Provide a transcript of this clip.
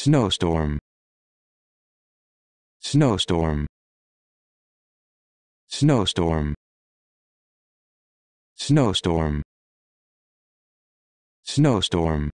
snowstorm snowstorm snowstorm snowstorm snowstorm